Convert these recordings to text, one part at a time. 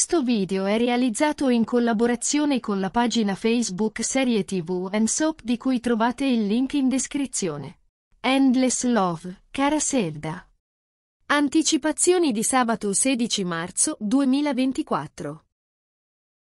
Questo video è realizzato in collaborazione con la pagina Facebook Serie TV and Soap di cui trovate il link in descrizione. Endless Love, cara Selda. Anticipazioni di sabato 16 marzo 2024.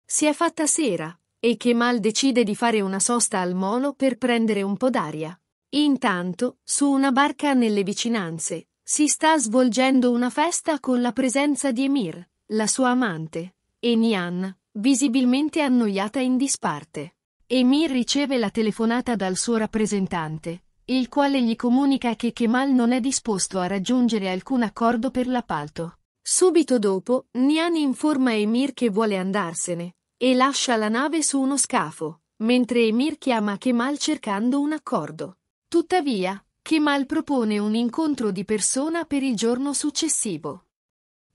Si è fatta sera, e Kemal decide di fare una sosta al molo per prendere un po' d'aria. Intanto, su una barca nelle vicinanze, si sta svolgendo una festa con la presenza di Emir, la sua amante, e Nian, visibilmente annoiata in disparte. Emir riceve la telefonata dal suo rappresentante, il quale gli comunica che Kemal non è disposto a raggiungere alcun accordo per l'appalto. Subito dopo, Nian informa Emir che vuole andarsene e lascia la nave su uno scafo, mentre Emir chiama Kemal cercando un accordo. Tuttavia, Kemal propone un incontro di persona per il giorno successivo.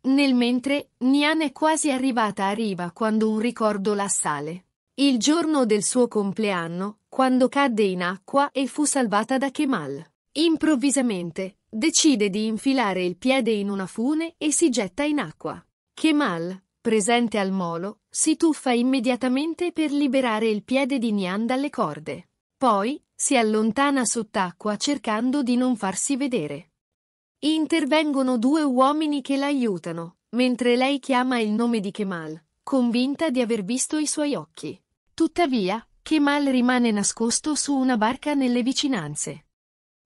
Nel mentre, Nian è quasi arrivata a riva quando un ricordo l'assale. Il giorno del suo compleanno, quando cadde in acqua e fu salvata da Kemal. Improvvisamente, decide di infilare il piede in una fune e si getta in acqua. Kemal, presente al molo, si tuffa immediatamente per liberare il piede di Nian dalle corde. Poi, si allontana sott'acqua cercando di non farsi vedere. Intervengono due uomini che la aiutano, mentre lei chiama il nome di Kemal, convinta di aver visto i suoi occhi. Tuttavia, Kemal rimane nascosto su una barca nelle vicinanze.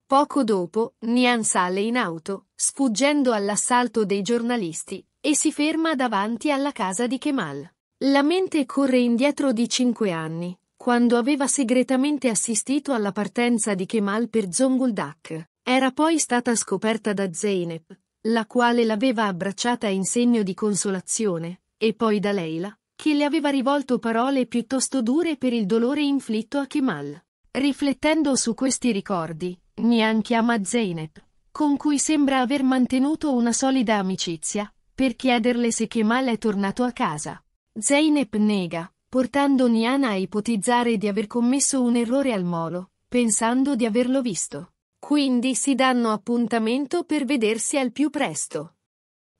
Poco dopo, Nian sale in auto, sfuggendo all'assalto dei giornalisti, e si ferma davanti alla casa di Kemal. La mente corre indietro di cinque anni, quando aveva segretamente assistito alla partenza di Kemal per Zonguldak. Era poi stata scoperta da Zeynep, la quale l'aveva abbracciata in segno di consolazione, e poi da Leila, che le aveva rivolto parole piuttosto dure per il dolore inflitto a Kemal. Riflettendo su questi ricordi, Nian chiama Zeynep, con cui sembra aver mantenuto una solida amicizia, per chiederle se Kemal è tornato a casa. Zeynep nega, portando Nian a ipotizzare di aver commesso un errore al molo, pensando di averlo visto. Quindi si danno appuntamento per vedersi al più presto.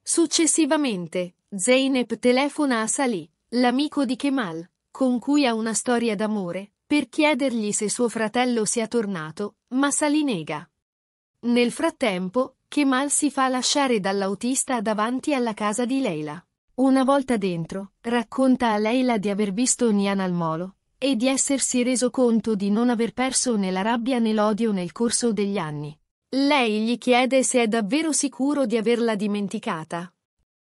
Successivamente, Zeynep telefona a Salih, l'amico di Kemal, con cui ha una storia d'amore, per chiedergli se suo fratello sia tornato, ma Salih nega. Nel frattempo, Kemal si fa lasciare dall'autista davanti alla casa di Leila. Una volta dentro, racconta a Leila di aver visto Nian al molo, e di essersi reso conto di non aver perso né la rabbia né l'odio nel corso degli anni. Lei gli chiede se è davvero sicuro di averla dimenticata.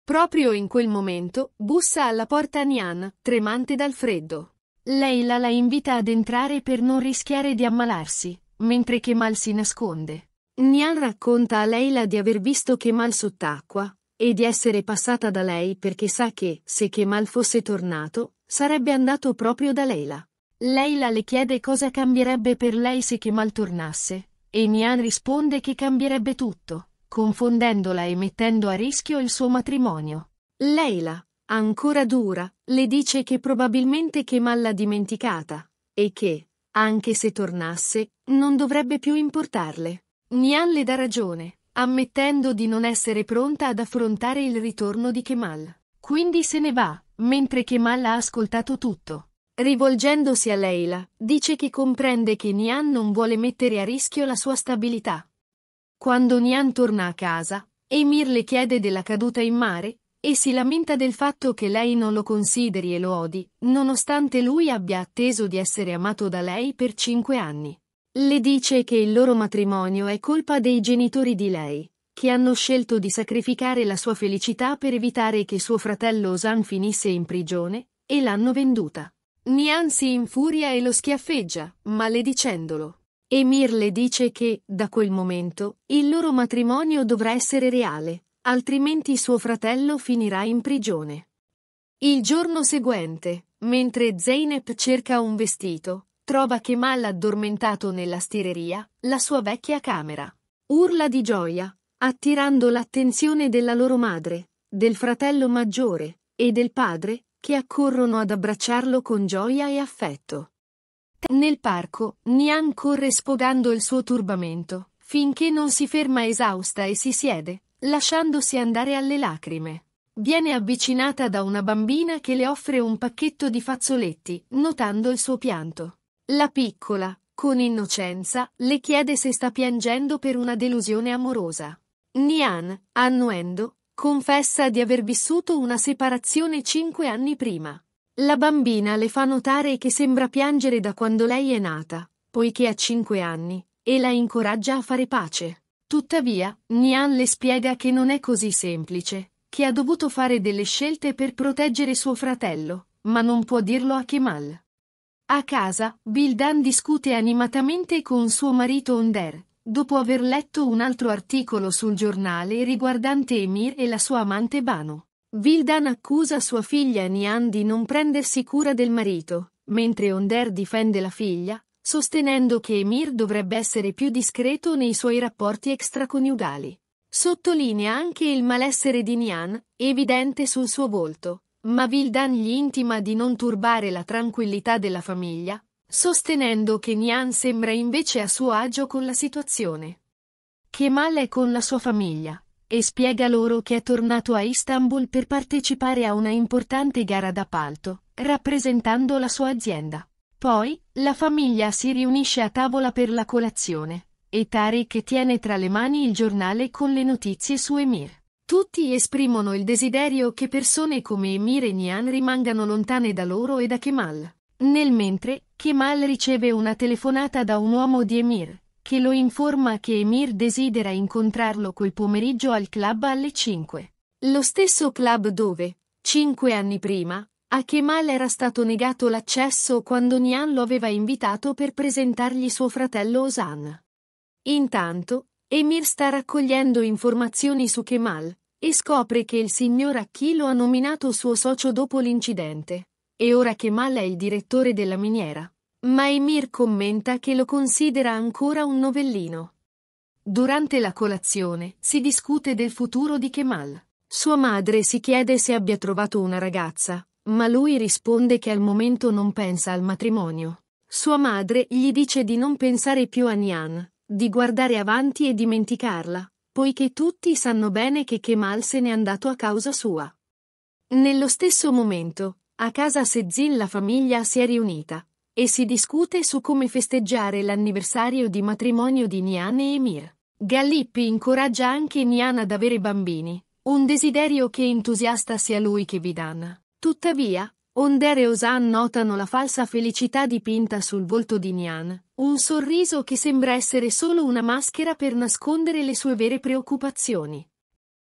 Proprio in quel momento bussa alla porta Nian, tremante dal freddo. Leila la invita ad entrare per non rischiare di ammalarsi, mentre Kemal si nasconde. Nian racconta a Leila di aver visto Kemal sott'acqua, e di essere passata da lei perché sa che, se Kemal fosse tornato, sarebbe andato proprio da Leila. Leila le chiede cosa cambierebbe per lei se Kemal tornasse, e Nian risponde che cambierebbe tutto, confondendola e mettendo a rischio il suo matrimonio. Leila, ancora dura, le dice che probabilmente Kemal l'ha dimenticata, e che, anche se tornasse, non dovrebbe più importarle. Nian le dà ragione, ammettendo di non essere pronta ad affrontare il ritorno di Kemal. Quindi se ne va, mentre Kemal ha ascoltato tutto. Rivolgendosi a Leila, dice che comprende che Nian non vuole mettere a rischio la sua stabilità. Quando Nian torna a casa, Emir le chiede della caduta in mare, e si lamenta del fatto che lei non lo consideri e lo odi, nonostante lui abbia atteso di essere amato da lei per cinque anni. Le dice che il loro matrimonio è colpa dei genitori di lei, che hanno scelto di sacrificare la sua felicità per evitare che suo fratello Osan finisse in prigione, e l'hanno venduta. Nian si infuria e lo schiaffeggia, maledicendolo. Emir le dice che, da quel momento, il loro matrimonio dovrà essere reale, altrimenti suo fratello finirà in prigione. Il giorno seguente, mentre Zeynep cerca un vestito, Trova Kemal addormentato nella stireria, la sua vecchia camera. Urla di gioia, attirando l'attenzione della loro madre, del fratello maggiore e del padre, che accorrono ad abbracciarlo con gioia e affetto. Nel parco, Nian corre sfogando il suo turbamento, finché non si ferma esausta e si siede, lasciandosi andare alle lacrime. Viene avvicinata da una bambina che le offre un pacchetto di fazzoletti, notando il suo pianto. La piccola, con innocenza, le chiede se sta piangendo per una delusione amorosa. Nian, annuendo, confessa di aver vissuto una separazione cinque anni prima. La bambina le fa notare che sembra piangere da quando lei è nata, poiché ha cinque anni, e la incoraggia a fare pace. Tuttavia, Nian le spiega che non è così semplice, che ha dovuto fare delle scelte per proteggere suo fratello, ma non può dirlo a Kemal. A casa, Bill Dunn discute animatamente con suo marito Onder, dopo aver letto un altro articolo sul giornale riguardante Emir e la sua amante Bano. Vildan accusa sua figlia Nian di non prendersi cura del marito, mentre Onder difende la figlia, sostenendo che Emir dovrebbe essere più discreto nei suoi rapporti extraconiugali. Sottolinea anche il malessere di Nian, evidente sul suo volto, ma Vildan gli intima di non turbare la tranquillità della famiglia, sostenendo che Nian sembra invece a suo agio con la situazione. Kemal è con la sua famiglia e spiega loro che è tornato a Istanbul per partecipare a una importante gara d'appalto, rappresentando la sua azienda. Poi, la famiglia si riunisce a tavola per la colazione, e Tariq tiene tra le mani il giornale con le notizie su Emir. Tutti esprimono il desiderio che persone come Emir e Nian rimangano lontane da loro e da Kemal. Nel mentre, Kemal riceve una telefonata da un uomo di Emir, che lo informa che Emir desidera incontrarlo quel pomeriggio al club alle 5. Lo stesso club dove, cinque anni prima, a Kemal era stato negato l'accesso quando Nian lo aveva invitato per presentargli suo fratello Osan. Intanto, Emir sta raccogliendo informazioni su Kemal e scopre che il signor Aki lo ha nominato suo socio dopo l'incidente. E ora Kemal è il direttore della miniera. Ma Emir commenta che lo considera ancora un novellino. Durante la colazione si discute del futuro di Kemal. Sua madre si chiede se abbia trovato una ragazza, ma lui risponde che al momento non pensa al matrimonio. Sua madre gli dice di non pensare più a Nian, di guardare avanti e dimenticarla, poiché tutti sanno bene che Kemal se n'è andato a causa sua. Nello stesso momento, a casa Sezin la famiglia si è riunita e si discute su come festeggiare l'anniversario di matrimonio di Nian e Emir. Gallippi incoraggia anche Nian ad avere bambini, un desiderio che entusiasta sia lui che Vidan. Tuttavia, Onder e Osan notano la falsa felicità dipinta sul volto di Nian, un sorriso che sembra essere solo una maschera per nascondere le sue vere preoccupazioni.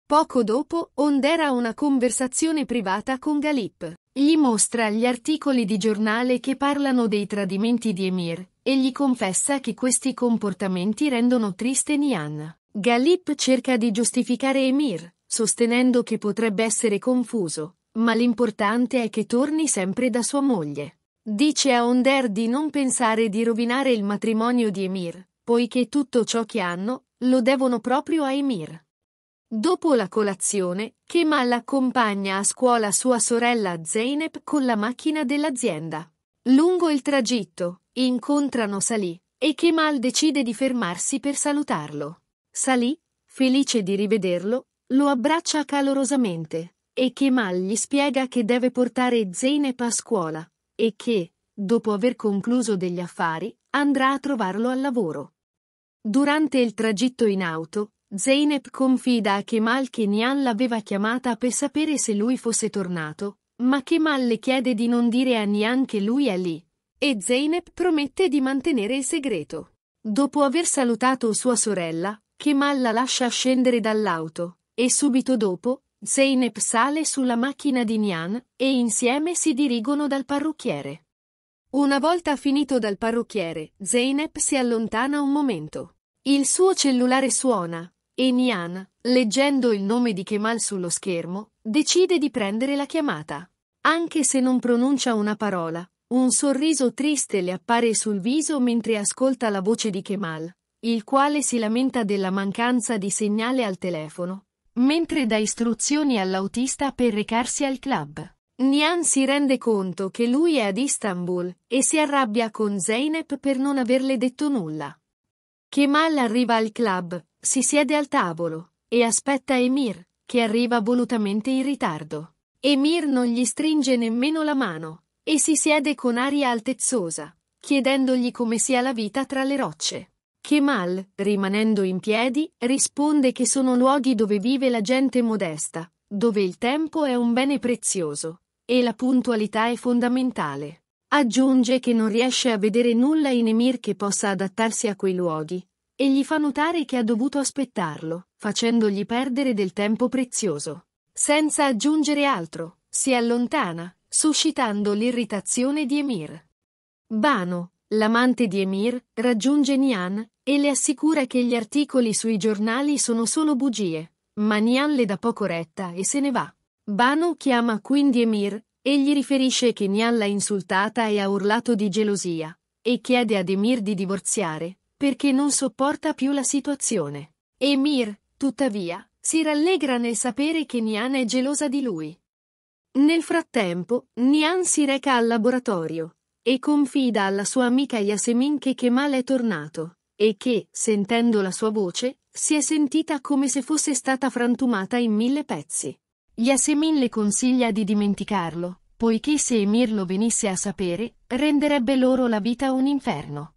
Poco dopo, Onder ha una conversazione privata con Galip. Gli mostra gli articoli di giornale che parlano dei tradimenti di Emir, e gli confessa che questi comportamenti rendono triste Nian. Galip cerca di giustificare Emir, sostenendo che potrebbe essere confuso, ma l'importante è che torni sempre da sua moglie. Dice a Onder di non pensare di rovinare il matrimonio di Emir, poiché tutto ciò che hanno lo devono proprio a Emir. Dopo la colazione, Kemal accompagna a scuola sua sorella Zeynep con la macchina dell'azienda. Lungo il tragitto, incontrano Salì, e Kemal decide di fermarsi per salutarlo. Salì, felice di rivederlo, lo abbraccia calorosamente e Kemal gli spiega che deve portare Zeynep a scuola e che, dopo aver concluso degli affari, andrà a trovarlo al lavoro. Durante il tragitto in auto, Zeynep confida a Kemal che Nian l'aveva chiamata per sapere se lui fosse tornato, ma Kemal le chiede di non dire a Nian che lui è lì, e Zeynep promette di mantenere il segreto. Dopo aver salutato sua sorella, Kemal la lascia scendere dall'auto, e subito dopo, Zeynep sale sulla macchina di Nian e insieme si dirigono dal parrucchiere. Una volta finito dal parrucchiere, Zeynep si allontana un momento. Il suo cellulare suona e Nian, leggendo il nome di Kemal sullo schermo, decide di prendere la chiamata. Anche se non pronuncia una parola, un sorriso triste le appare sul viso mentre ascolta la voce di Kemal, il quale si lamenta della mancanza di segnale al telefono mentre dà istruzioni all'autista per recarsi al club. Nian si rende conto che lui è ad Istanbul e si arrabbia con Zeynep per non averle detto nulla. Kemal arriva al club, si siede al tavolo e aspetta Emir, che arriva volutamente in ritardo. Emir non gli stringe nemmeno la mano e si siede con aria altezzosa, chiedendogli come sia la vita tra le rocce. Kemal, rimanendo in piedi, risponde che sono luoghi dove vive la gente modesta, dove il tempo è un bene prezioso e la puntualità è fondamentale. Aggiunge che non riesce a vedere nulla in Emir che possa adattarsi a quei luoghi, e gli fa notare che ha dovuto aspettarlo, facendogli perdere del tempo prezioso. Senza aggiungere altro, si allontana, suscitando l'irritazione di Emir. Bano, L'amante di Emir raggiunge Nian e le assicura che gli articoli sui giornali sono solo bugie, ma Nian le dà poco retta e se ne va. Banu chiama quindi Emir e gli riferisce che Nian l'ha insultata e ha urlato di gelosia, e chiede ad Emir di divorziare, perché non sopporta più la situazione. Emir, tuttavia, si rallegra nel sapere che Nian è gelosa di lui. Nel frattempo, Nian si reca al laboratorio e confida alla sua amica Yasemin che Kemal è tornato, e che, sentendo la sua voce, si è sentita come se fosse stata frantumata in mille pezzi. Yasemin le consiglia di dimenticarlo, poiché se Emir lo venisse a sapere, renderebbe loro la vita un inferno.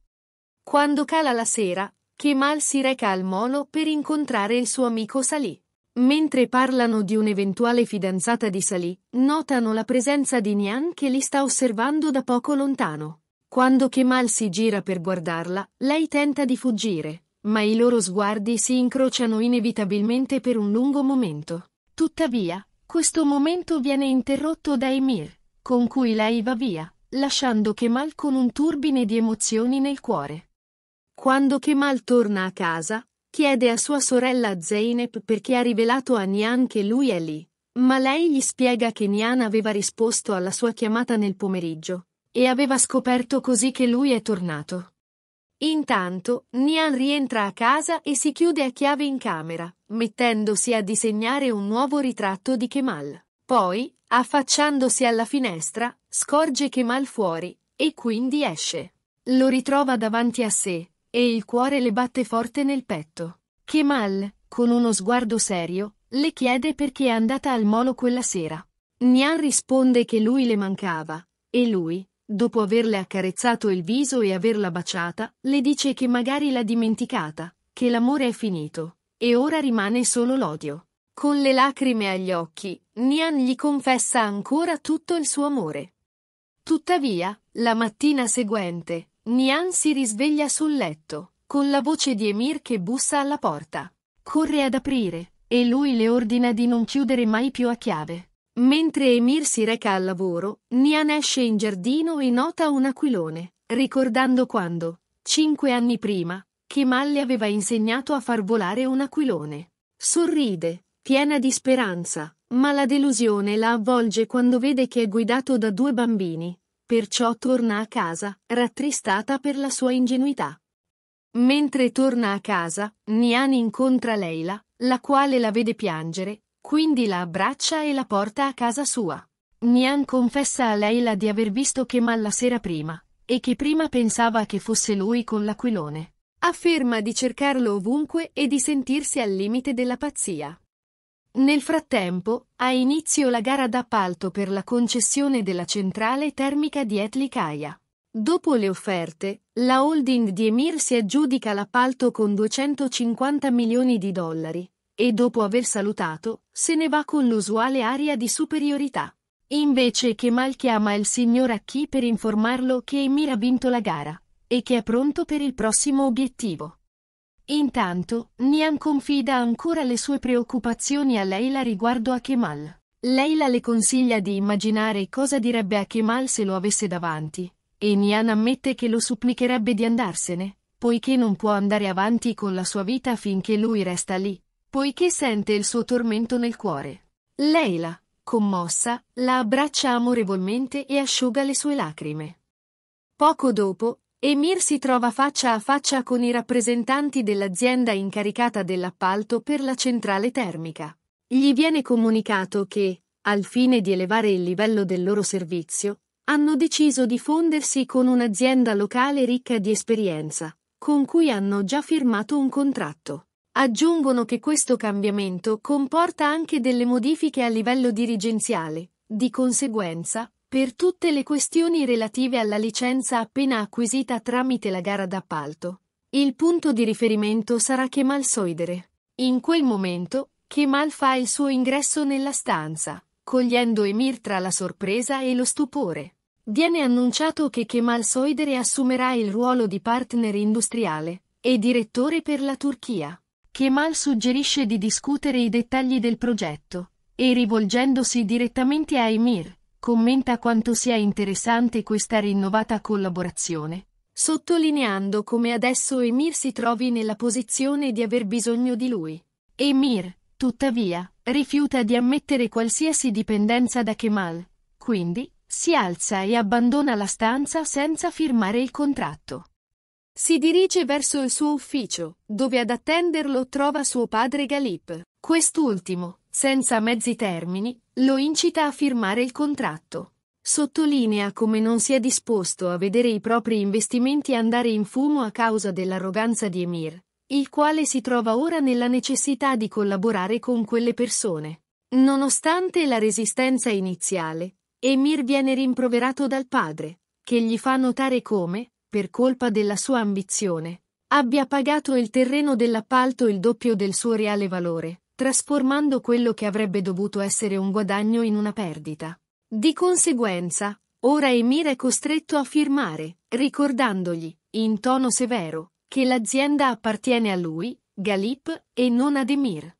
Quando cala la sera, Kemal si reca al molo per incontrare il suo amico Salih. Mentre parlano di un'eventuale fidanzata di Salì, notano la presenza di Nian che li sta osservando da poco lontano. Quando Kemal si gira per guardarla, lei tenta di fuggire, ma i loro sguardi si incrociano inevitabilmente per un lungo momento. Tuttavia, questo momento viene interrotto da Emir, con cui lei va via, lasciando Kemal con un turbine di emozioni nel cuore. Quando Kemal torna a casa, Chiede a sua sorella Zeynep perché ha rivelato a Nian che lui è lì, ma lei gli spiega che Nian aveva risposto alla sua chiamata nel pomeriggio e aveva scoperto così che lui è tornato. Intanto, Nian rientra a casa e si chiude a chiave in camera, mettendosi a disegnare un nuovo ritratto di Kemal. Poi, affacciandosi alla finestra, scorge Kemal fuori, e quindi esce. Lo ritrova davanti a sé, e il cuore le batte forte nel petto. Kemal, con uno sguardo serio, le chiede perché è andata al molo quella sera. Nian risponde che lui le mancava, e lui, dopo averle accarezzato il viso e averla baciata, le dice che magari l'ha dimenticata, che l'amore è finito, e ora rimane solo l'odio. Con le lacrime agli occhi, Nian gli confessa ancora tutto il suo amore. Tuttavia, la mattina seguente, Nian si risveglia sul letto, con la voce di Emir che bussa alla porta. Corre ad aprire, e lui le ordina di non chiudere mai più a chiave. Mentre Emir si reca al lavoro, Nian esce in giardino e nota un aquilone, ricordando quando, cinque anni prima, Kemal le aveva insegnato a far volare un aquilone. Sorride, piena di speranza, ma la delusione la avvolge quando vede che è guidato da due bambini, perciò torna a casa, rattristata per la sua ingenuità. Mentre torna a casa, Nian incontra Leila, la quale la vede piangere, quindi la abbraccia e la porta a casa sua. Nian confessa a Leila di aver visto Kemal la sera prima, e che prima pensava che fosse lui con l'aquilone. Afferma di cercarlo ovunque e di sentirsi al limite della pazzia. Nel frattempo, ha inizio la gara d'appalto per la concessione della centrale termica di Etlicaia. Dopo le offerte, la holding di Emir si aggiudica l'appalto con 250 milioni di dollari e dopo aver salutato, se ne va con l'usuale aria di superiorità. Invece Kemal chiama il signor Aki per informarlo che Emir ha vinto la gara e che è pronto per il prossimo obiettivo. Intanto, Nian confida ancora le sue preoccupazioni a Leila riguardo a Kemal. Leila le consiglia di immaginare cosa direbbe a Kemal se lo avesse davanti, e Nian ammette che lo supplicherebbe di andarsene, poiché non può andare avanti con la sua vita finché lui resta lì, poiché sente il suo tormento nel cuore. Leila, commossa, la abbraccia amorevolmente e asciuga le sue lacrime. Poco dopo, Emir si trova faccia a faccia con i rappresentanti dell'azienda incaricata dell'appalto per la centrale termica. Gli viene comunicato che, al fine di elevare il livello del loro servizio, hanno deciso di fondersi con un'azienda locale ricca di esperienza, con cui hanno già firmato un contratto. Aggiungono che questo cambiamento comporta anche delle modifiche a livello dirigenziale, di conseguenza, per tutte le questioni relative alla licenza appena acquisita tramite la gara d'appalto, il punto di riferimento sarà Kemal Soidere. In quel momento, Kemal fa il suo ingresso nella stanza, cogliendo Emir tra la sorpresa e lo stupore. Viene annunciato che Kemal Soidere assumerà il ruolo di partner industriale e direttore per la Turchia. Kemal suggerisce di discutere i dettagli del progetto e rivolgendosi direttamente a Emir, Commenta quanto sia interessante questa rinnovata collaborazione, sottolineando come adesso Emir si trovi nella posizione di aver bisogno di lui. Emir, tuttavia, rifiuta di ammettere qualsiasi dipendenza da Kemal, quindi si alza e abbandona la stanza senza firmare il contratto. Si dirige verso il suo ufficio, dove ad attenderlo trova suo padre Galip. Quest'ultimo, senza mezzi termini, lo incita a firmare il contratto. Sottolinea come non sia disposto a vedere i propri investimenti andare in fumo a causa dell'arroganza di Emir, il quale si trova ora nella necessità di collaborare con quelle persone. Nonostante la resistenza iniziale, Emir viene rimproverato dal padre, che gli fa notare come, per colpa della sua ambizione, abbia pagato il terreno dell'appalto il doppio del suo reale valore trasformando quello che avrebbe dovuto essere un guadagno in una perdita. Di conseguenza, ora Emir è costretto a firmare, ricordandogli, in tono severo, che l'azienda appartiene a lui, Galip, e non ad Emir.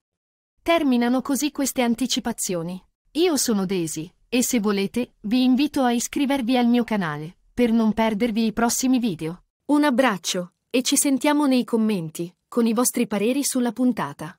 Terminano così queste anticipazioni. Io sono Daisy, e se volete, vi invito a iscrivervi al mio canale, per non perdervi i prossimi video. Un abbraccio, e ci sentiamo nei commenti, con i vostri pareri sulla puntata.